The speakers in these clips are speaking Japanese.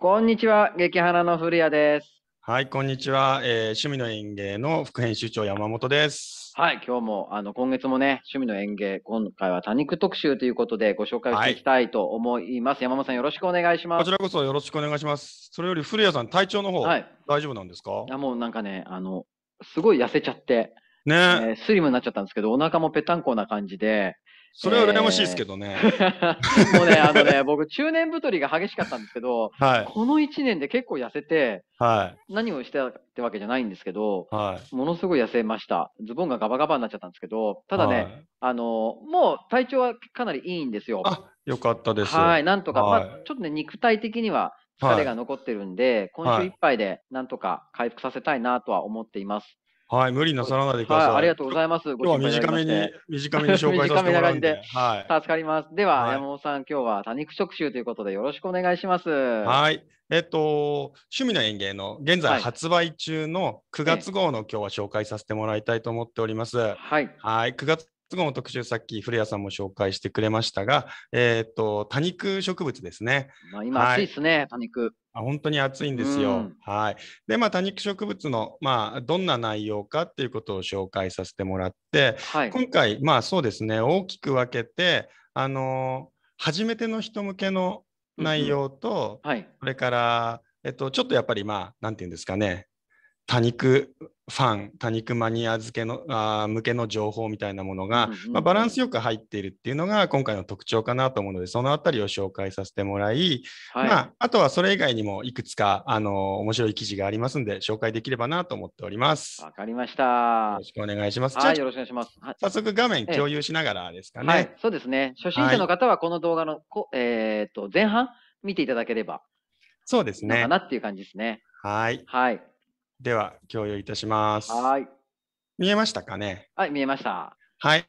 こんにちは、激花の古谷です。はい、こんにちは、えー、趣味の園芸の副編集長山本です。はい、今日も、あの、今月もね、趣味の園芸、今回は多肉特集ということで、ご紹介していきたいと思います、はい、山本さん、よろしくお願いします。こちらこそ、よろしくお願いします。それより、古谷さん、体調の方、はい、大丈夫なんですか。いや、もう、なんかね、あの、すごい痩せちゃって。ね、えー、スリムになっちゃったんですけど、お腹もぺたんこな感じで。それは羨ましいですけどね。もうね、あのね、僕、中年太りが激しかったんですけど、はい、この1年で結構痩せて、はい、何をしてたってわけじゃないんですけど、はい、ものすごい痩せました。ズボンがガバガバになっちゃったんですけど、ただね、はい、あの、もう体調はかなりいいんですよ。あ、よかったです。はい、なんとか、まあ、ちょっとね、肉体的には疲れが残ってるんで、今週いっぱいでなんとか回復させたいなとは思っています。はい、無理なさらないでください。はい、ありがとうございます。今日は短めに、短めに紹介させてもらうんで。はい、助かります。では、はい、山本さん、今日は多肉特集ということでよろしくお願いします。はい。えっと、趣味の園芸の現在発売中の9月号の今日は紹介させてもらいたいと思っております。はい。はい、9月菅野特集、さっき古谷さんも紹介してくれましたが、えっ、と、多肉植物ですね。まあ、今暑いですね、はい、多肉。あ本当に暑いんですよ。はい。で、まあ、多肉植物の、まあ、どんな内容かっていうことを紹介させてもらって、はい、今回、まあ、そうですね、大きく分けて、あのー、初めての人向けの内容と、うんうん、はい、これから、えっと、ちょっとやっぱりまあ、なんていうんですかね、多肉ファン多肉マニア付けのあ向けの情報みたいなものが、うんうん、まあ、バランスよく入っているっていうのが今回の特徴かなと思うのでその辺りを紹介させてもらい、はい、まあ、あとはそれ以外にもいくつかあの面白い記事がありますんで紹介できればなと思っております。わかりました。よろしくお願いします。はい、よろしくお願いします。早速画面共有しながらですかね。えはい、そうですね。初心者の方はこの動画の、こえー、っと前半見ていただければそうですね。かなっていう感じですね。はい。はい。では、共有いたします。はい。見えましたかねはい、見えました。はい。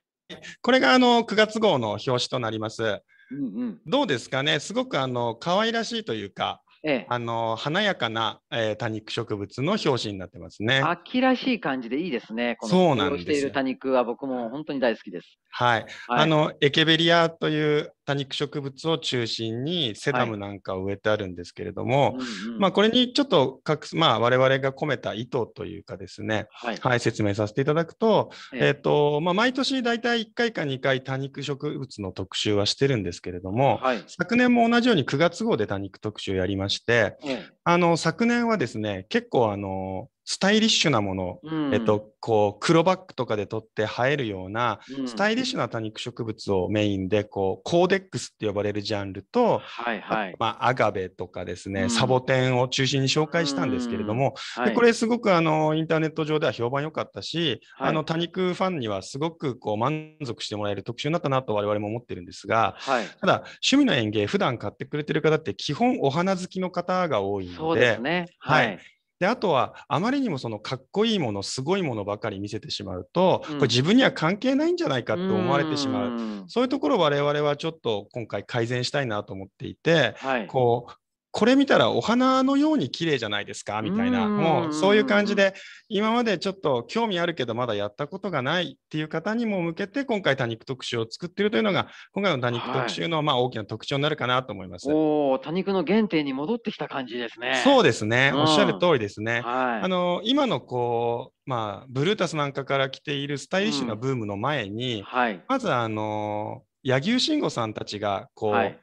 これがあの9月号の表紙となります。うんうん、どうですかねすごくあの可愛らしいというか、ええ、あの華やかな、えー、多肉植物の表紙になってますね。秋らしい感じでいいですね。このそうなんです。している多肉は僕も本当に大好きです。はい、あのエケベリアという多肉植物を中心にセダムなんかを植えてあるんですけれども、はいうんうん、まあ、これにちょっとまあ、我々が込めた意図というかですね、はい、はい、説明させていただくと,、えー、っとまあ、毎年大体1回か2回多肉植物の特集はしてるんですけれども、昨年も同じように9月号で多肉特集やりまして、あの昨年はですね結構あのスタイリッシュなもの、うん、えっと、こう黒バッグとかで取って生えるような、スタイリッシュな多肉植物をメインでこうコーデックスって呼ばれるジャンルと、はいはいまあ、アガベとかですね、サボテンを中心に紹介したんですけれども、でこれすごくあのインターネット上では評判良かったし、はい、あの多肉ファンにはすごくこう満足してもらえる特集になったなと我々も思ってるんですが、はい、ただ趣味の園芸普段買ってくれてる方って基本お花好きの方が多いので。そうですねはい、はいであとはあまりにもそのかっこいいものすごいものばかり見せてしまうと、これ自分には関係ないんじゃないかって思われてしまう、うそういうところ我々はちょっと今回改善したいなと思っていて、はい、こうこれ見たらお花のように綺麗じゃないですかみたいなもうそういう感じで今までちょっと興味あるけどまだやったことがないっていう方にも向けて今回多肉特集を作っているというのが今回の多肉特集のまあ大きな特徴になるかなと思います、はい、お多肉の原点に戻ってきた感じですねそうですね、おっしゃる通りですね、はい、あの今のこうまあブルータスなんかから来ているスタイリッシュなブームの前に、うんはい、まずあの柳生慎吾さんたちがこう、はい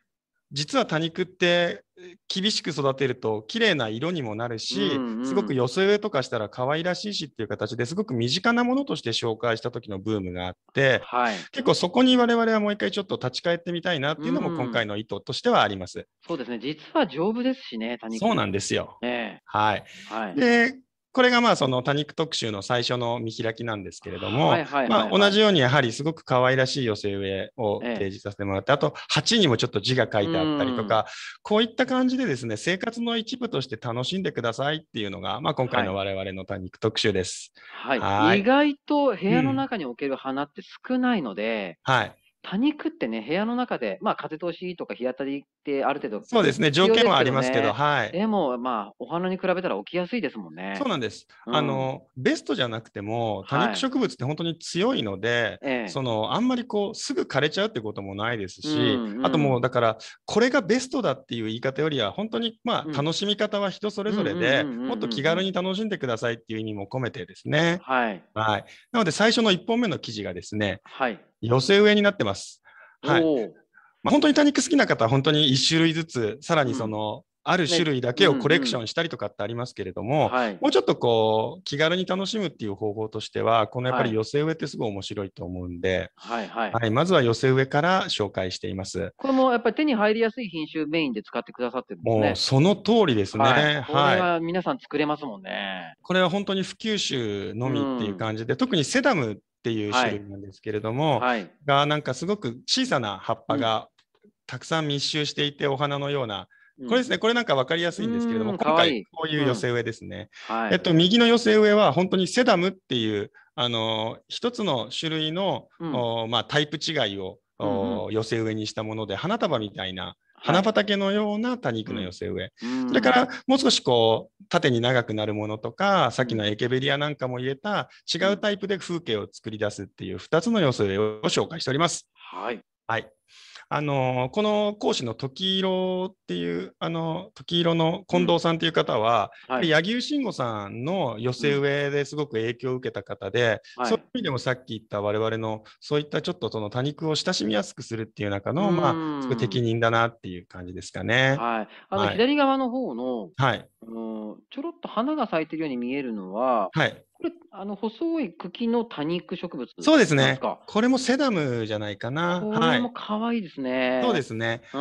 実は多肉って厳しく育てると綺麗な色にもなるし、うんうん、すごく寄せ植えとかしたら可愛らしいしっていう形ですごく身近なものとして紹介した時のブームがあって、はい、結構そこに我々はもう一回ちょっと立ち返ってみたいなっていうのも今回の意図としてはあります。うん、そうですね実は丈夫ですしね多肉そうなんですよ。ね、はい、はい、でこれがまあその多肉特集の最初の見開きなんですけれども、ま同じようにやはりすごく可愛らしい寄せ植えを提示させてもらって、ええ、あと鉢にもちょっと字が書いてあったりとか、こういった感じでですね、生活の一部として楽しんでくださいっていうのが、まあ、今回の我々の多肉特集です。はい、意外と部屋の中における花って少ないので、うん、はい多肉ってね、部屋の中で、まあ、風通しとか日当たりってある程度、ね、そうですね、条件はありますけど、はい。でも、まあ、お花に比べたら起きやすいですもんね。そうなんです。うん、あの、ベストじゃなくても、多肉植物って本当に強いので、はい、その、あんまりこう、すぐ枯れちゃうってこともないですし、うんあともう、だから、これがベストだっていう言い方よりは、本当に、まあ、楽しみ方は人それぞれで、もっと気軽に楽しんでくださいっていう意味も込めてですね。はい。はい。なので、最初の1本目の記事がですね、はい。寄せ植えになってます。はい。まあ、本当に多肉好きな方は本当に1種類ずつ、さらにその、うん、ある種類だけをコレクションしたりとかってありますけれども、ねうんうん、もうちょっとこう気軽に楽しむっていう方法としてはこのやっぱり寄せ植えってすごい面白いと思うんで、はいはい、はい、まずは寄せ植えから紹介していますこれもやっぱり手に入りやすい品種メインで使ってくださってるんですねもうその通りですねはいこれは皆さん作れますもんね、はい、これは本当に普及種のみっていう感じで、うん、特にセダムっていう種類なんですけれども、はい、がなんかすごく小さな葉っぱがたくさん密集していてお花のような、これですね、これなんか分かりやすいんですけれども、今回こういう寄せ植えですね。えっと、右の寄せ植えは本当にセダムっていう、あの一つの種類の、うん、まあ、タイプ違いを、うん寄せ植えにしたもので花束みたいな花畑のような多肉の寄せ植え、それからもう少しこう縦に長くなるものとかさっきのエケベリアなんかも入れた違うタイプで風景を作り出すっていう2つの寄せ植えを紹介しております。はい、はいあのこの講師の時色っていうあの時色の近藤さんっていう方は、うんはい、柳生慎吾さんの寄せ植えですごく影響を受けた方で、うんはい、そういう意味でもさっき言った我々のそういったちょっとその多肉を親しみやすくするっていう中の、まあ、適任だなっていう感じですかね。はい、あの左側の方の、はい、あのちょろっと花が咲いてるように見えるのは、はい、これ、あの細い茎の多肉植物そうですね。これもセダムじゃないかな。これも可愛いですね、はい、そうですね。うん。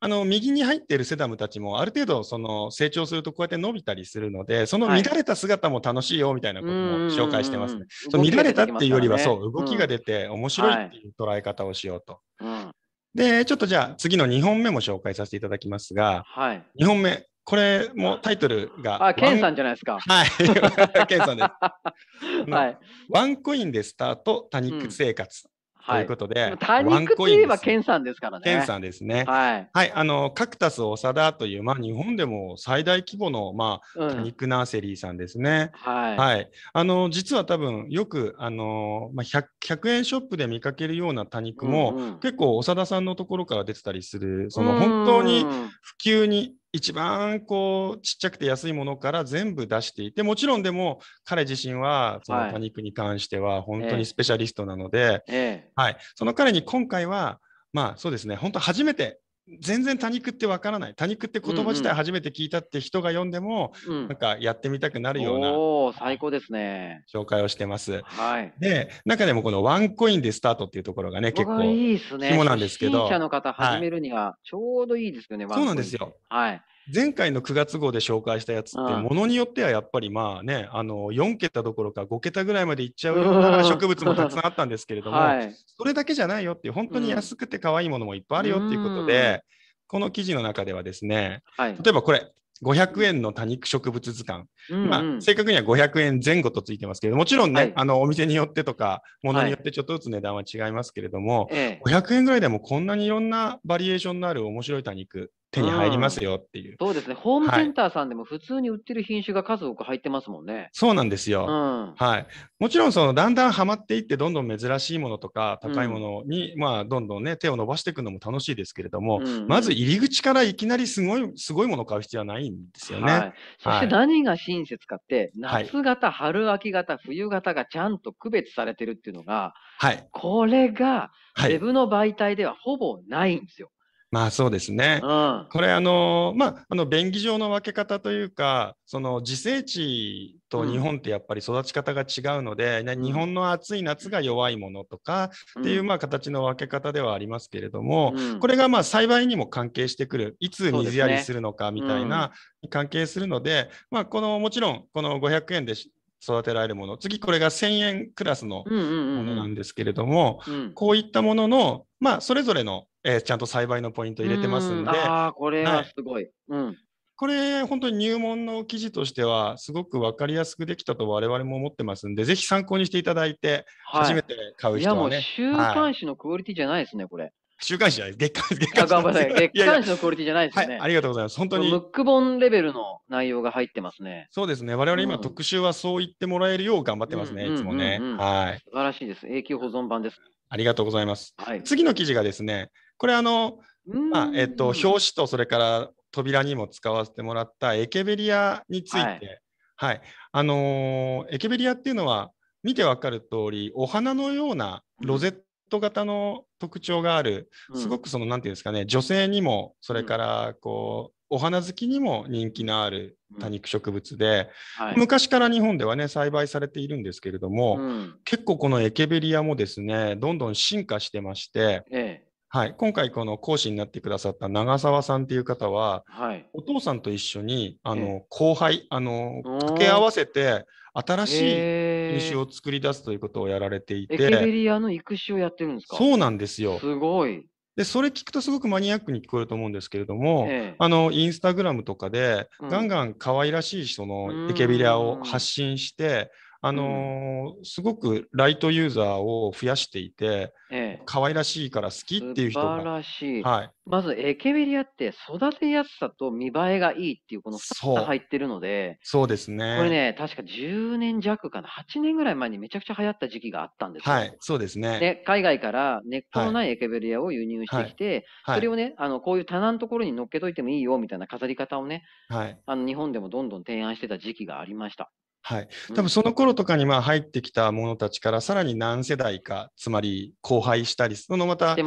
あの右に入っているセダムたちもある程度その成長するとこうやって伸びたりするのでその乱れた姿も楽しいよみたいなことも紹介してますね。乱れたっていうよりは、そう動きが出て面白いっていう捉え方をしようと。うん、でちょっとじゃあ次の2本目も紹介させていただきますが、はい、2本目これもタイトルが。あ、ケンさんじゃないですか。はい。ケンさんです。はい。ワンコインでスタート、多肉生活。うんということで、はい、多肉といえばケンさんですからね。ケンさんですね。はい。はい、あの、カクタス長田という、まあ、日本でも最大規模の、まあ、うん、多肉ナーセリーさんですね。はい。はい。あの、実は多分、よく、あの、まあ100、円ショップで見かけるような多肉も、うんうん、結構長田さんのところから出てたりする、その、本当に普及に一番こうちっちゃくて安いものから全部出していてもちろんでも彼自身はその多肉に関しては本当にスペシャリストなので、はい、ええはい、その彼に今回はまあそうですね本当初めて全然多肉ってわからない多肉って言葉自体初めて聞いたって人が読んでも、うんうん、なんかやってみたくなるような、うん、最高ですね紹介をしてます、はい、で中でもこのワンコインでスタートっていうところがね結構いいですね肝なんですけど初心者の方始めるにはちょうどいいですよね、はい、そうなんですよはい前回の9月号で紹介したやつって、ものによってはやっぱりまあね、あの4桁どころか5桁ぐらいまでいっちゃうような植物もたくさんあったんですけれども、はい、それだけじゃないよっていう、本当に安くて可愛いものもいっぱいあるよっていうことで、この記事の中ではですね、はい、例えばこれ、500円の多肉植物図鑑、うんうん、まあ、正確には500円前後とついてますけどもちろんね、はい、あのお店によってとかものによってちょっとずつ値段は違いますけれども、はい、500円ぐらいでもこんなにいろんなバリエーションのある面白い多肉手に入りますよっていう、うん、そうですね、ホームセンターさんでも普通に売ってる品種が数多く入ってますもんね。そうなんですよ、うん、はい、もちろんそのだんだんはまっていって、どんどん珍しいものとか高いものに、うん、まあ、どんどん、ね、手を伸ばしていくのも楽しいですけれども、うんうん、まず入り口からいきなりすごいすごいものを買う必要はないんですよね。はい、そして何が親切かって、はい、夏型、春秋型、冬型がちゃんと区別されてるっていうのが、はい、これがウェブの媒体ではほぼないんですよ。まあそうですね。うん、これあのまああの便宜上の分け方というか、その自生地と日本ってやっぱり育ち方が違うので、うん、日本の暑い夏が弱いものとかっていうまあ形の分け方ではありますけれども、うん、これがまあ栽培にも関係してくる、いつ水やりするのかみたいな、関係するので、まあこのもちろんこの500円で育てられるもの次これが1,000円クラスのものなんですけれども、こういったものの、まあ、それぞれのえー、ちゃんと栽培のポイント入れてますんで。ああ、これはすごい。はい、うん。これ、本当に入門の記事としては、すごく分かりやすくできたと我々も思ってますんで、ぜひ参考にしていただいて、はい、初めて買う人は、ね、いや、もう週刊誌のクオリティじゃないですね、これ。週刊誌じゃない月刊誌。月刊誌のクオリティじゃないですねいやいや、はい。ありがとうございます。本当に。ムック本レベルの内容が入ってますね。そうですね。我々今、特集はそう言ってもらえるよう頑張ってますね、いつもね、素晴らしいです。永久保存版です。ありがとうございます。はい、次の記事がですね、これあの、まあえっと、表紙とそれから扉にも使わせてもらったエケベリアについて、はい、はい、あのー、エケベリアっていうのは見てわかる通りお花のようなロゼット型の特徴がある、うん、すごくそのてうんですかね女性にもそれからこう、お花好きにも人気のある多肉植物で、うんはい、昔から日本ではね栽培されているんですけれども、うん、結構このエケベリアもですねどんどん進化してまして、ええ、はい、今回この講師になってくださった長澤さんっていう方は、はい、お父さんと一緒にあの後輩あの掛け合わせて新しい品種を作り出すということをやられていて、エケベリアの育種をやってるんですかそうなんですよすごいでそれ聞くとすごくマニアックに聞こえると思うんですけれども、えあのインスタグラムとかで、ガンガン可愛らしいそのエケビリアを発信して、あのーうん、すごくライトユーザーを増やしていて、ええ、可愛らしいから好きっていう人が素晴らしい、はい、まずエケベリアって育てやすさと見栄えがいいっていうこの2つが入ってるのでそうですねこれね確か10年弱かな8年ぐらい前にめちゃくちゃ流行った時期があったんですはいそうですねで海外から根っこのないエケベリアを輸入してきて、はいはい、それをねあのこういう棚のところに乗っけといてもいいよみたいな飾り方をね、はい、あの日本でもどんどん提案してた時期がありましたはい、多分その頃とかにまあ入ってきた者たちからさらに何世代かつまり交配したりそのまたしてい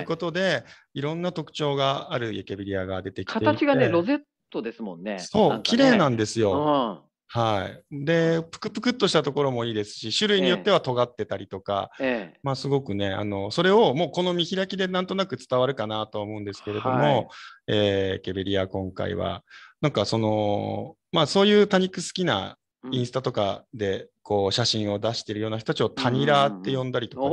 ることで、ねはい、いろんな特徴があるエケビリアが出てきて形がねロゼットですもんねそう綺麗、なんですよ、うんはい、でぷくぷくっとしたところもいいですし種類によっては尖ってたりとか、ええ、まあ、すごくねあのそれをもうこの見開きでなんとなく伝わるかなと思うんですけれども、はい、えー、ケベリア今回はなんかその、まあそういう多肉好きなインスタとかでこう写真を出しているような人たちをタニラーって呼んだりとか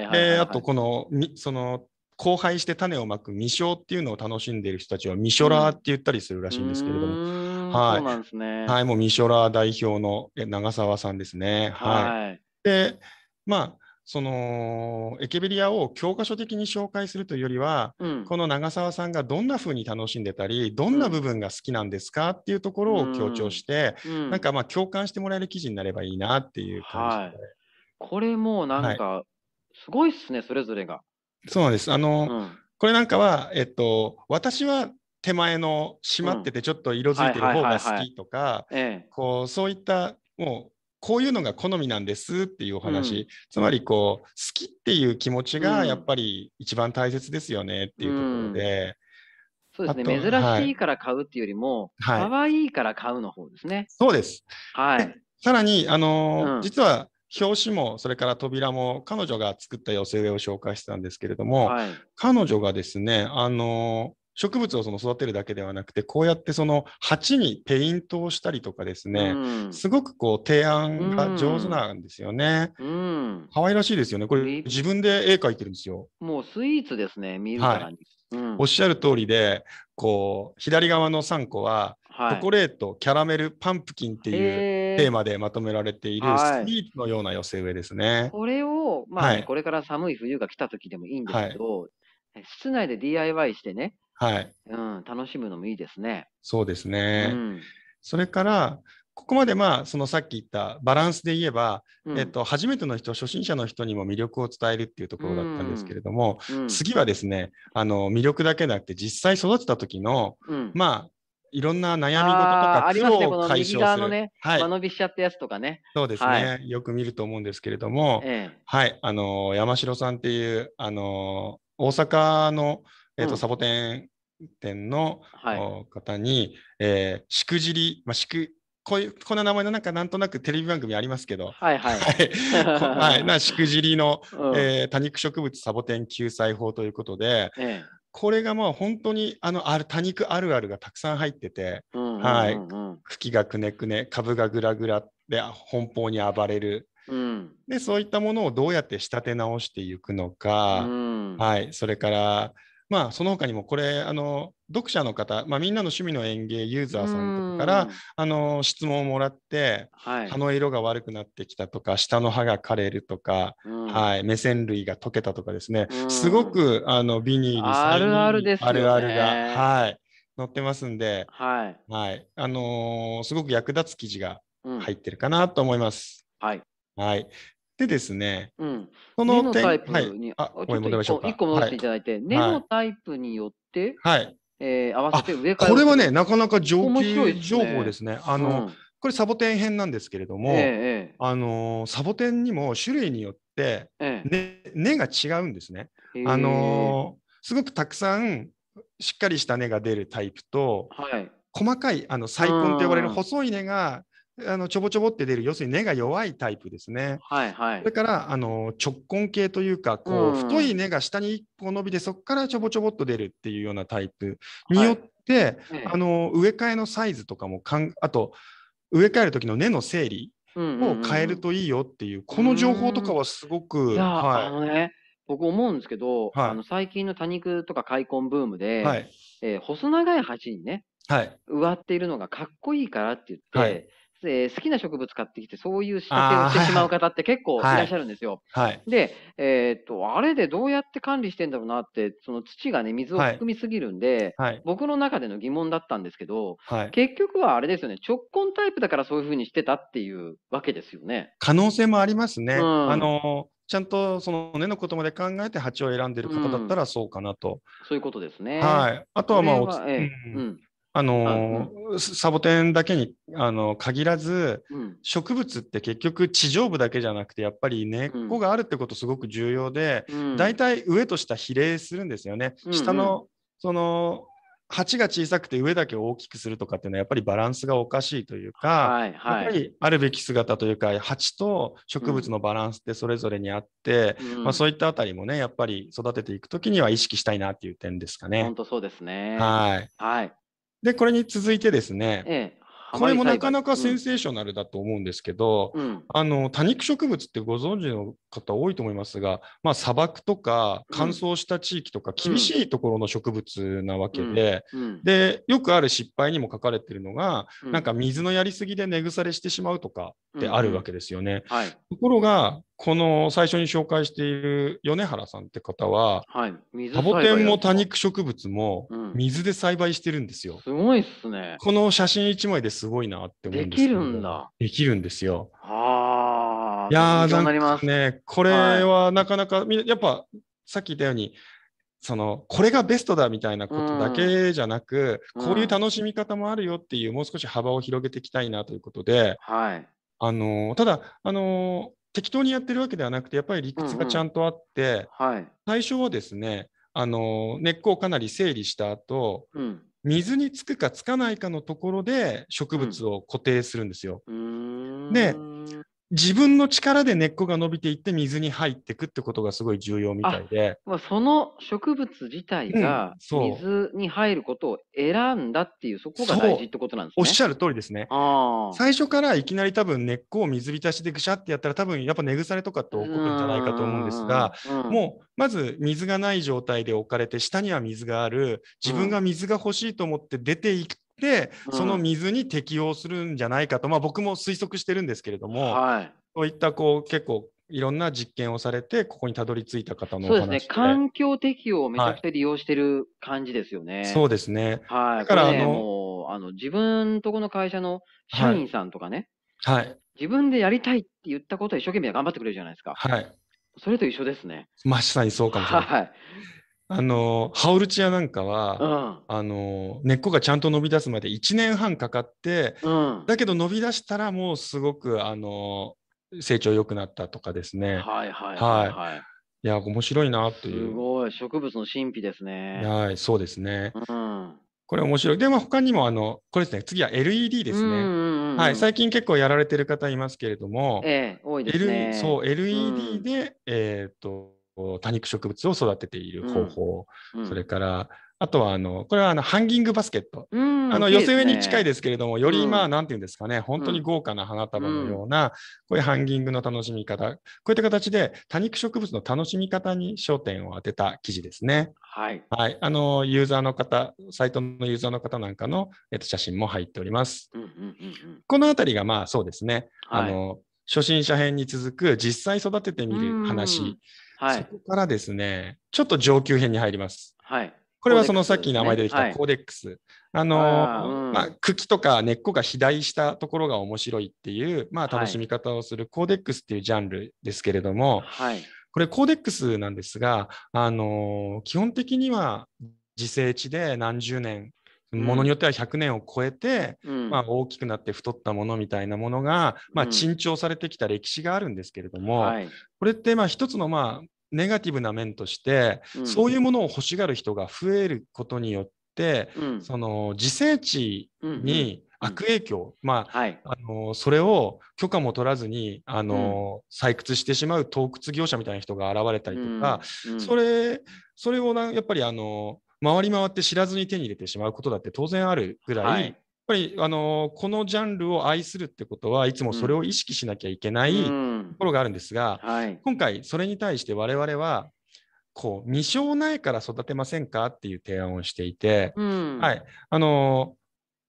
ですね。あとこのその交配して種をまく未生っていうのを楽しんでいる人たちは未生ラーって言ったりするらしいんですけれども。うん、はい、そうなんですね。はい、もう未生ラー代表の長澤さんですね。はい。はい、で、まあそのエケベリアを教科書的に紹介するというよりは、うん、この長澤さんがどんな風に楽しんでたりどんな部分が好きなんですかっていうところを強調して、うんうん、なんかまあ共感してもらえる記事になればいいなっていう感じで、はい、これもなんかすごいっすね、はい、それぞれがそうなんですあの、これなんかは、えっと、私は手前の閉まっててちょっと色づいてる方が好きとかそういったもうこういうのが好みなんですっていうお話、うん、つまりこう好きっていう気持ちがやっぱり一番大切ですよねっていうところで、うん、そうですね珍しいから買うっていうよりも、はい、可愛いから買うの方ですねそうですはいさらにあの、うん、実は表紙もそれから扉も彼女が作った寄せ植えを紹介したんですけれども、はい、彼女がですねあの植物をその育てるだけではなくてこうやってその鉢にペイントをしたりとかですね、うん、すごくこう提案が上手なんですよね、うん、可愛らしいですよねこれ自分で絵描いてるんですよもうスイーツですね見るからに、はいうん、おっしゃる通りでこう左側の3個はチョコレート、はい、キャラメル、パンプキンっていうテーマでまとめられているスイーツのような寄せ植えですね。はい、これを、まあ、ねはい、これから寒い冬が来た時でもいいんですけど、室内で DIY してね、はい。うん、楽しむのもいいですね。そうですね。うん、それから、ここまでまあそのさっき言ったバランスで言えば、うん、えっと、初めての人初心者の人にも魅力を伝えるっていうところだったんですけれども、うん、次はですねあの魅力だけなくて実際育てた時の、うん、まあいろんな悩み事とか苦労を解消する。あありますね、このね、はい、間延びしちゃったやつとかね。そうですね、はい、よく見ると思うんですけれども、ええ、はい、あの山城さんっていうあの大阪のえっとサボテン店の方に、はい、えー、しくじり、まあ、しくこういうこの名前のなんかなんとなくテレビ番組ありますけど、はいはいはい、なしくじりの、うん、えー、多肉植物サボテン救済法ということで、ええ、これがまあ本当にあのある多肉あるあるがたくさん入ってて、うんうんうんうん、はい、茎がくねくね株がぐらぐらで奔放に暴れる、うん、でそういったものをどうやって仕立て直していくのか、うん、はい、それからまあ、その他にもこれあの読者の方、まあ、みんなの趣味の園芸ユーザーさんとかからあの質問をもらって、はい、葉の色が悪くなってきたとか下の歯が枯れるとか、はい、目線類が溶けたとかですねすごくあのビニーにあるあるですあるあるが、はい載ってますんで、はいはいあのー、すごく役立つ記事が入ってるかなと思います。うん、はいはい。でですね、うん、そののタイプに、はい、あちょっ1個戻っていただいて、はい、根のタイプによって、はい、えー、合わせて上から。これはね、なかなか上級情報ですね。すねあの、うん、これサボテン編なんですけれども、ええ、あのサボテンにも種類によって根、ええ、根が違うんですね。え、あのすごくたくさんしっかりした根が出るタイプと、はい、細かいあの細根と呼ばれる細い根があのちょぼちょぼって出る要するに根が弱いタイプですね。はいはい、だからあの直根系というかこう、うん、太い根が下に1個伸びてそこからちょぼちょぼっと出るっていうようなタイプによって、はい、あの植え替えのサイズとかもかんあと植え替える時の根の整理を変えるといいよっていう,、この情報とかはすごく。はい、あのね僕思うんですけど、はい、あの最近の多肉とか開墾ブームで、はい、えー、細長い鉢にね、はい、植わっているのがかっこいいからって言って。えー、好きな植物買ってきて、そういう仕掛けをしてしまう方って結構いらっしゃるんですよ。はいはい、で、えー、っと、あれでどうやって管理してんだろうなって、その土がね、水を含みすぎるんで、はい、僕の中での疑問だったんですけど、結局はあれですよね、直根タイプだからそういうふうにしてたっていうわけですよね。可能性もありますね。うん、あのちゃんとその根のことまで考えて鉢を選んでる方だったらそうかなと。うん、そういうことですね。はい。あとはまあ、ええうん、あのーうん、サボテンだけにあの限らず、うん、植物って結局地上部だけじゃなくてやっぱり根っこがあるってことすごく重要で、うん、大体上と下比例するんですよね。うん、下のその鉢が小さくて上だけ大きくするとかっていうのはやっぱりバランスがおかしいというか、はいはい、やっぱりあるべき姿というか鉢と植物のバランスってそれぞれにあって、うん、まあ、そういったあたりもねやっぱり育てていく時には意識したいなっていう点ですかね。本当そうですねはい、はいで、これに続いてですね、ええ、これもなかなかセンセーショナルだと思うんですけど、うん、あの多肉植物ってご存知の方多いと思いますが、まあ、砂漠とか乾燥した地域とか厳しいところの植物なわけでうんうん、でよくある失敗にも書かれてるのが、うん、なんか水のやりすぎで根腐れしてしまうとかってあるわけですよね。はい、ところがこの最初に紹介している米原さんって方は、はい、サボテンも多肉植物も水で栽培してるんですよ。すごいっすね。この写真1枚ですごいなって思うんですけどできるんだ。できるんですよ。はあいやー、なりますね。これはなかなか、やっぱさっき言ったように、そのこれがベストだみたいなことだけじゃなく、うん、こういう楽しみ方もあるよっていう、もう少し幅を広げていきたいなということで、はい、あのただあの適当にやってるわけではなくてやっぱり理屈がちゃんとあって、うんうん最初はですねあの根っこをかなり整理した後、うん、水につくかつかないかのところで植物を固定するんですよ。うん、で自分の力で根っこが伸びていって水に入っていくってことがすごい重要みたいで。まあ、その植物自体が水に入ることを選んだっていう、うん、そこが大事ってことなんですね。おっしゃる通りですね。あ最初からいきなり多分根っこを水浸しでぐしゃってやったら多分やっぱ根腐れとかって起こるんじゃないかと思うんですが、うん、もうまず水がない状態で置かれて下には水がある自分が水が欲しいと思って出ていくで、その水に適応するんじゃないかと、まあ、僕も推測してるんですけれども、はい、そういったこう結構いろんな実験をされてここにたどり着いた方のそうですね環境適応をめちゃくちゃ利用してる感じですよね。はい、そうですね、はい、だからあのあの自分とこの会社の社員さんとかね、はい、自分でやりたいって言ったことを一生懸命頑張ってくれるじゃないですか。はいそれと一緒ですね。まさにそうかもしれない。はい。あのハオルチアなんかは、うん、あの根っこがちゃんと伸び出すまで1年半かかって、うん、だけど伸び出したらもうすごくあの成長良くなったとかですね。はいはいはい、はい、いや、面白いなという。すごい、植物の神秘ですね。はい、そうですね。うん、これ面白い。で、もあ、他にも、あの、これですね、次は LED ですね。うんうんうん、はい、最近結構やられてる方いますけれども、ええ、多いですね。そう、LED で、うん、えっ、と、多肉植物を育てている方法、うん、それからあとはあのこれはあのハンギングバスケット、うん、あの寄せ植えに近いですけれども、よりまあ何て言うんですかね、本当に豪華な花束のような、こういうハンギングの楽しみ方、こういった形で多肉植物の楽しみ方に焦点を当てた記事ですね。はい、はい、あのユーザーの方、サイトのユーザーの方なんかのえっと写真も入っております。うんうんうんうん、この辺りがまあそうですね。はい、あの初心者編に続く実際育ててみる話はい、そこからですね、ちょっと上級編に入ります。はい。これはそのさっき名前出てきたコーデックス。あのあ、うん、まあ、茎とか根っこが肥大したところが面白いっていう、まあ、楽しみ方をするコーデックスっていうジャンルですけれども、はい、これコーデックスなんですが、あのー、基本的には自生地で何十年ものによっては100年を超えて、うん、まあ、大きくなって太ったものみたいなものが、まあ、珍重されてきた歴史があるんですけれども、はい、これってまあ一つのまあネガティブな面として、そういうものを欲しがる人が増えることによって、その自生地に、悪影響、まあ、はい、あのそれを許可も取らずにあの、うん、採掘してしまう洞窟業者みたいな人が現れたりとか、うんうん、それそれをなやっぱりあの回り回って知らずに手に入れてしまうことだって当然あるぐらい、はい、やっぱり、あのー、このジャンルを愛するってことはいつもそれを意識しなきゃいけないところがあるんですが、うんはい、今回それに対して我々はこう未生苗から育てませんかっていう提案をしていて、うん、はいあのー、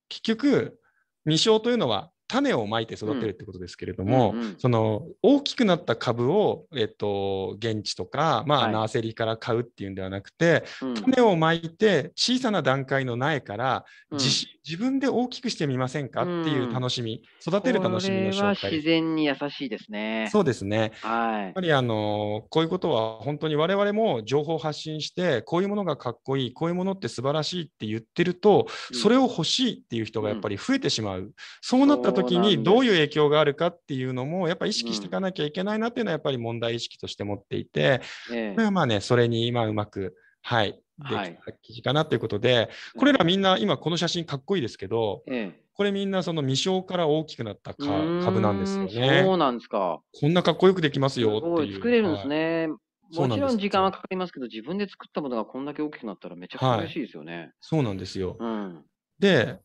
結局未生というのは種をまいて育てるってことですけれども、うんうんうん、その大きくなった株を、えっと、現地とか、まあ、ナーセリーから買うっていうんではなくて、はい、種をまいて小さな段階の苗から自信自分で大きくしてみませんかっていう楽しみ、うん、育てる楽しみの紹介。自然に優しいですね。そうですね。はい、やっぱりあのこういうことは本当に我々も情報発信して、こういうものがかっこいい、こういうものって素晴らしいって言ってると、それを欲しいっていう人がやっぱり増えてしまう。うん、そうなった時にどういう影響があるかっていうのもやっぱり意識していかなきゃいけないなっていうのはやっぱり問題意識として持っていて、これはまあねそれに今うまくはい、はい、記事かなということで、これらみんな、今この写真かっこいいですけど、ええ、これみんなその未生から大きくなった株なんですよね。そうなんですか。こんなかっこよくできますよっていう。作れるんですね。はいもちろん時間はかかりますけど、自分で作ったものがこんだけ大きくなったらめちゃくちゃ嬉しいですよね。はい、そうなんですよ。うん、で、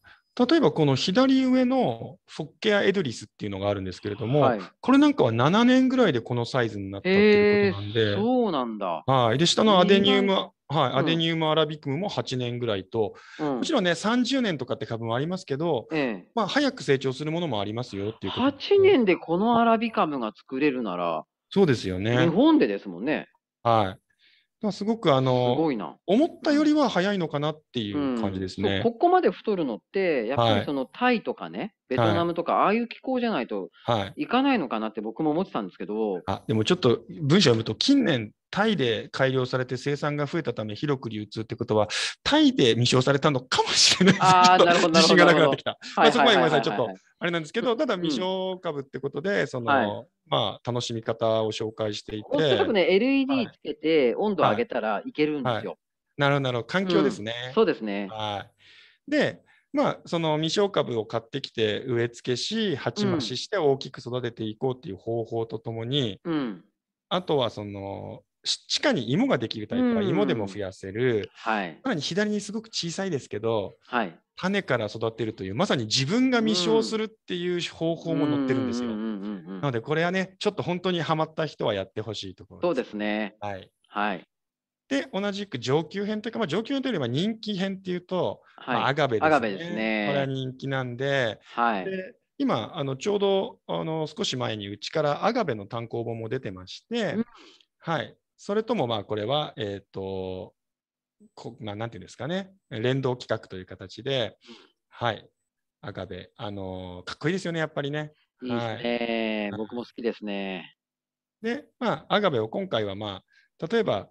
例えばこの左上のフォッケア・エドリスっていうのがあるんですけれども、はい、これなんかは7年ぐらいでこのサイズになったっていうことなんで、えー、そうなんだ。はい。で、下のアデニウムはい、アデニウム・アラビクムも8年ぐらいと、うん、もちろんね、30年とかって株もありますけど、まあ、早く成長するものもありますよっていう8年でこのアラビカムが作れるなら、そうですよね。日本でですもんね。はい。すごくあの思ったよりは早いのかなっていう感じですね、うん、ここまで太るのって、やっぱりそのタイとかね、はい、ベトナムとか、ああいう気候じゃないといかないのかなって僕も思ってたんですけど、はい、あでもちょっと文章読むと、近年タイで改良されて生産が増えたため広く流通ってことは、タイで未消されたのかもしれないです。け自信がなくなってきた。まあ、そこはごめんなさい、ちょっとあれなんですけど、ただ未消株ってことで、その、まあ、楽しみ方を紹介していて。おそらくね、LED つけて温度上げたらいけるんですよ。なるほど、なるほど。環境ですね。そうですね。はい。で、まあ、その未消株を買ってきて植え付けし、鉢増しして大きく育てていこうっていう方法とともに、あとはその地下に芋ができるタイプは芋でも増やせる、はい、さらに左にすごく小さいですけど、はい、種から育てるというまさに自分が未生するっていう方法も載ってるんですよ。なのでこれはねちょっと本当にはまった人はやってほしいところそうですね。はい、はい、で同じく上級編というか、まあ、上級編というよりは人気編っていうと、はいまあ、アガベですね。ですねこれは人気なんで,、はい、で今あのちょうどあの少し前にうちからアガベの単行本も出てまして、うん、はい、それともまあこれは、えっ、ー、と、こまあ、なんていうんですかね、連動企画という形で、はい、ガベ、あのー、かっこいいですよね、やっぱりね。いいですね、はい、僕も好きですね。で、まあ、アガベを今回は、まあ、例えば、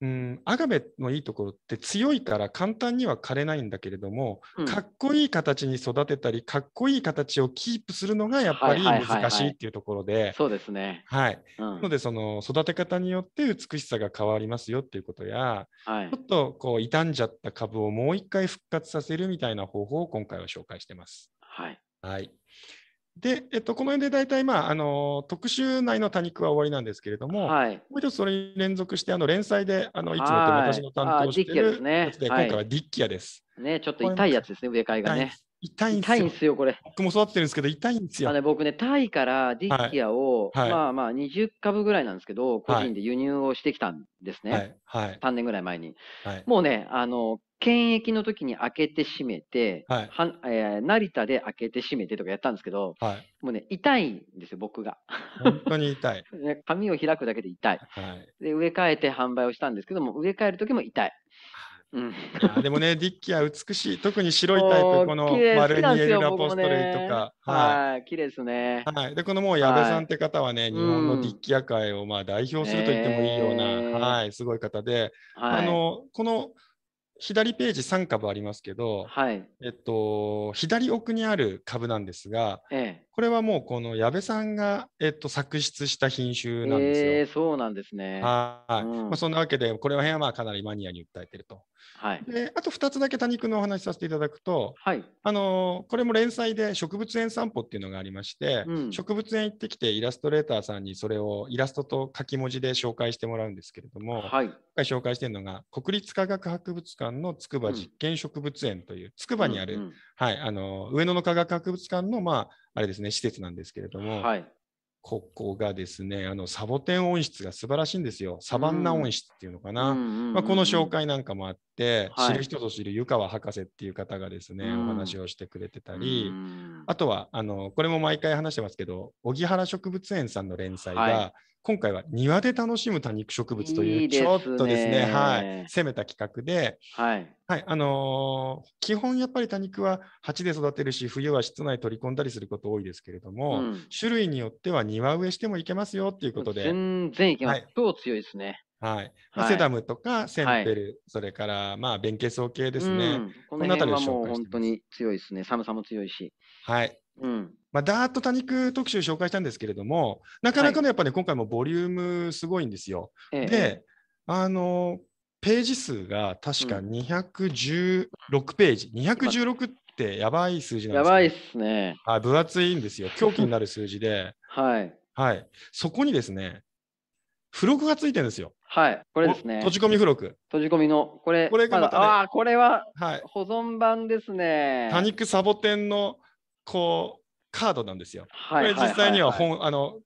うん、アガベのいいところって強いから簡単には枯れないんだけれども、うん、かっこいい形に育てたりかっこいい形をキープするのがやっぱり難しいっていうところでそうですねはいなのでその育て方によって美しさが変わりますよっていうことや、はい、ちょっとこう傷んじゃった株をもう一回復活させるみたいな方法を今回は紹介してます。はい、はいで、えっと、この辺で大体、まあ、あの特集内の多肉は終わりなんですけれども、はい、もう一つそれに連続して、あの連載であのいつもと私の担当しているやつで、今回はディッキアです。ね、ちょっと痛いやつですね、植え替えがね。痛いんですよ、これ。僕も育ててるんですけど、痛いんですよ。ね、僕ね、タイからディッキアを、はい、まあまあ20株ぐらいなんですけど、個人で輸入をしてきたんですね。はい、はい、3年ぐらい前に。はい、もうね、あの、検疫の時に開けて閉めて、はいえー、成田で開けて閉めてとかやったんですけど、はい、もうね、痛いんですよ、僕が。本当に痛い。ね、紙を開くだけで痛い,、はい。で、植え替えて販売をしたんですけども、植え替える時も痛い。うん、でもね、ディッキは美しい、特に白いタイプ、このマルニエル・ラポストレイとか、ね、はい、綺麗ですね。はい、で、このもう矢部さんって方はね、はい、日本のディッキア会をまあ代表すると言ってもいいような、はい、すごい方で、はい、あのこの左ページ3株ありますけど、はいえっと、左奥にある株なんですが、ええ、これはもうこの矢部さんが、えっと、作出した品種なんですよ。えー、そうなんですね。はい、うん、まあ、そんなわけで、これは辺はまあかなりマニアに訴えてると。はい、であと2つだけ多肉のお話しさせていただくと、はい、あのこれも連載で「植物園散歩」っていうのがありまして、うん、植物園行ってきてイラストレーターさんにそれをイラストと書き文字で紹介してもらうんですけれども、はい、今回紹介してるのが国立科学博物館の筑波実験植物園という、うん、筑波にある、うんうん、はい、あの上野の科学博物館のまああれですね、施設なんですけれども、はい、ここがですね、あのサボテン温室が素晴らしいんですよ。サバンナ温室っていうのかな。まあ、この紹介なんかもあって、はい、知る人ぞ知る湯川博士っていう方がですね、お話をしてくれてたり、あとは、あの、これも毎回話してますけど、荻原植物園さんの連載が、はい今回は庭で楽しむ多肉植物というちょっとですね、ね、はい攻めた企画で、はい、はい、あのー、基本やっぱり多肉は鉢で育てるし冬は室内取り込んだりすること多いですけれども、うん、種類によっては庭植えしてもいけますよっていうことで全然いけます、はい、超強いですねはい、はセダムとかセンペル、はい、それからまあ弁慶層系ですね、うん、この辺はもう本当に強いですね寒さも強いしはい、うん、まあ、ダーッと多肉特集紹介したんですけれども、なかなかのやっぱね、今回もボリュームすごいんですよ。ええ、で、あの、ページ数が確か216ページ、うん、216ってやばい数字なんですやばいっすね。はい、分厚いんですよ。狂気になる数字で。はい。はい。そこにですね、付録がついてるんですよ。はい、これですね。閉じ込み付録。閉じ込みの、これ、これがまた、ね、ああ、これは保存版ですね。多肉サボテンの、こう、カードなんですよ。これ実際には本、あの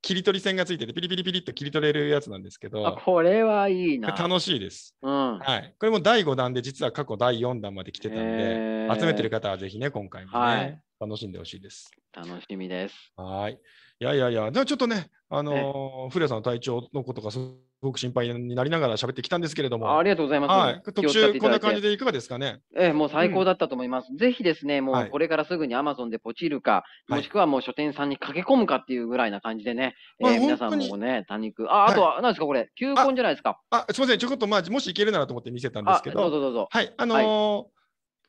切り取り線がついてて、ピリピリピリっと切り取れるやつなんですけど、これはいいな。楽しいです、うんはい。これも第5弾で、実は過去第4弾まで来てたんで、集めてる方はぜひね、今回もね、はい、楽しんでほしいです。楽しみです。はい。いやいやいや、じゃちょっとね、あのー、古谷さんの体調のことがすごく心配になりながら喋ってきたんですけれども。ありがとうございます。はい、特集、こんな感じでいかがですかね。ええ、もう最高だったと思います。うん、ぜひですね、もうこれからすぐにアマゾンでポチるか、はい、もしくはもう書店さんに駆け込むかっていうぐらいな感じでね、はい、えー、皆さんもね、多肉。あ、あとは、何ですか、これ、球根じゃないですか。あすみません、ちょこっと、まあ、もしいけるならと思って見せたんですけど。どうぞどうぞ。はい、あのー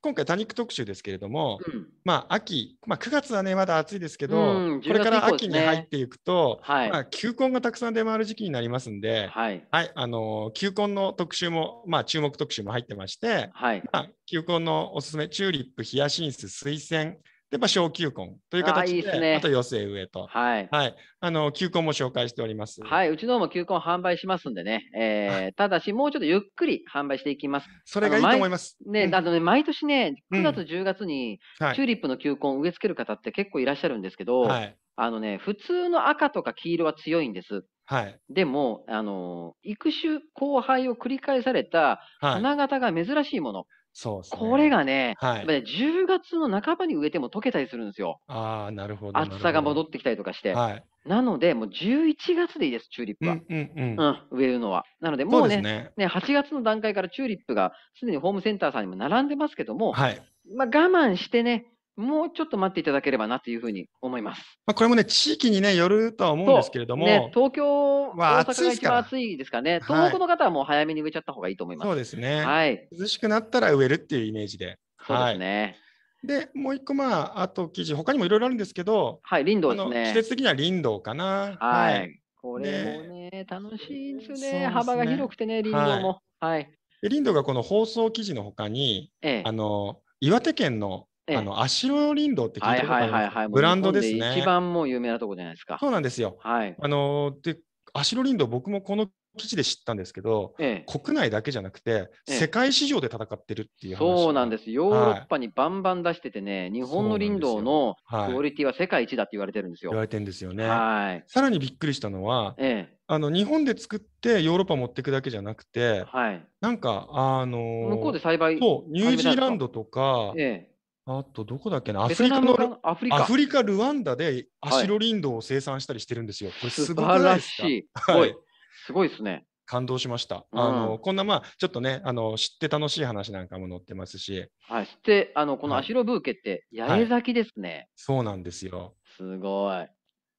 今回多肉特集ですけれども、うん、まあ秋、まあ、9月はねまだ暑いですけど、うん、これから秋に入っていくと、はいまあ、球根がたくさん出回る時期になりますんで、はい、はい、あのー、球根の特集も、まあ、注目特集も入ってまして、はいまあ、球根のおすすめチューリップヒヤシンス水仙で、まあ、小球根という形で、あいいでね、あと寄せ植えと、はい。はい。あの、球根も紹介しております。はい。うちの方も球根販売しますんでね。えー、ただし、もうちょっとゆっくり販売していきます。それがいいと思います。ね、あのね、毎年ね、9月、10月に、チューリップの球根を植え付ける方って結構いらっしゃるんですけど、はい、あのね、普通の赤とか黄色は強いんです。はい、でも、あのー、育種、交配を繰り返された花形が珍しいもの、そうですね。これがね、はい、10月の半ばに植えても溶けたりするんですよ。ああ、なるほど。暑さが戻ってきたりとかして。はい、なので、もう11月でいいです、チューリップは。うんうんうん、うん、植えるのは。なので、もうね、ね、ね、8月の段階からチューリップがすでにホームセンターさんにも並んでますけども、はい、まあ、我慢してね、もうちょっと待っていただければなというふうに思います。まあ、これもね、地域にね、よるとは思うんですけれども。ね、東京は暑い暑いですかね。東北の方はもう早めに植えちゃった方がいいと思います。はい、そうですね。はい。涼しくなったら植えるっていうイメージで。そうですね。はいでもう一個、まあ、あと記事、他にもいろいろあるんですけど、はい、林道ですね。季節的には林道かな。はい。はい、これもね、楽しいですね。すね幅が広くてね、林道も。はい。はい、林道がこの放送記事のほかに、ええ、あの岩手県のあの、アシロ林道って聞いたことある、はいはい、ブランドですね。一番もう有名なとこじゃないですか。そうなんですよ。はい。あのー、で、アシロ林道、僕もこの記事で知ったんですけど、ええ、国内だけじゃなくて、世界市場で戦ってるっていうそうなんです、ヨーロッパにバンバン出しててね、日本の林道のクオリティは世界一だって言われてるんですよ。い、言われてるんですよね。はい、さらにびっくりしたのは、あの日本で作ってヨーロッパ持っていくだけじゃなくて、はい、なんか、あのー、向こうで栽培そうニュージーランドとか、ええ、あと、どこだっけなアフリカのアフリカ、アフリカ、ルワンダでアシロリンドを生産したりしてるんですよ。これすい素晴らしい。すごい。すごいですね。感動しました。うん、あのこんなまあちょっとねあの知って楽しい話なんかも載ってますし、はい、知ってあのこのアシロブーケって八重咲きですね、はい、そうなんですよ。すごい。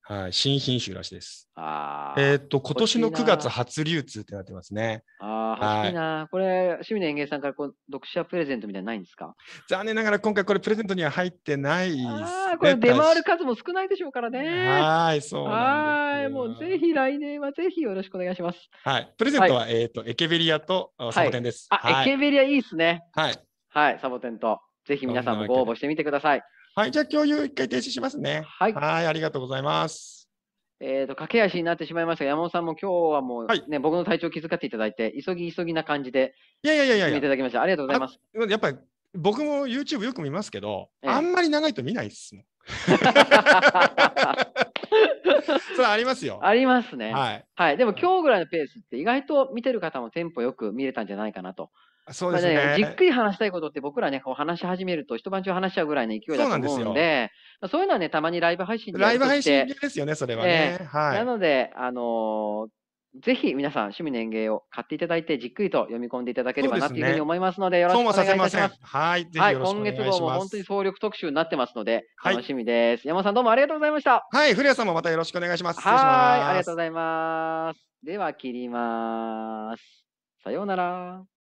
はい、新品種らしいです。あえっ、ー、と、今年の9月初流通ってなってますね。ああ、はい、な。これ、趣味の園芸さんからこう読者プレゼントみたいなないんですか残念ながら今回これプレゼントには入ってないです、ね、あこれ出回る数も少ないでしょうからね。はい、そうはい、もうぜひ来年はぜひよろしくお願いします。はい、プレゼントは、はい、えっ、ー、と、エケベリアとサボテンです。はい、あ、エケベリアいいですね。はい。はい、サボテンと。ぜひ皆さんもご応募してみてください。はい、じゃあ共有一回停止しますね。はい。はい、ありがとうございます。えっ、ー、と、駆け足になってしまいましたが、山本さんも今日はもうね、はい、僕の体調気遣っていただいて、急ぎ急ぎな感じで、いやいやいやいや、いただきました。ありがとうございます。やっぱり僕も YouTube よく見ますけど、えー、あんまり長いと見ないっすもん。それありますよ。ありますね。はい。はい。でも今日ぐらいのペースって意外と見てる方もテンポよく見れたんじゃないかなとそうですねね、じっくり話したいことって僕らね、こう話し始めると一晩中話しちゃうぐらいの勢いだと思うんで、そうでそういうのはね、たまにライブ配信でライブ配信ですよね、それはね。えー、はい、なので、あのー、ぜひ皆さん、趣味年芸を買っていただいて、じっくりと読み込んでいただければなというふうに思いますので、よろしくお願いいたします。まはい、はい、今月号も本当に総力特集になってますので、楽しみです。はい、山本さん、どうもありがとうございました。はい、古谷さんもまたよろしくお願いします。はい、ありがとうございます。では、切ります。さようなら。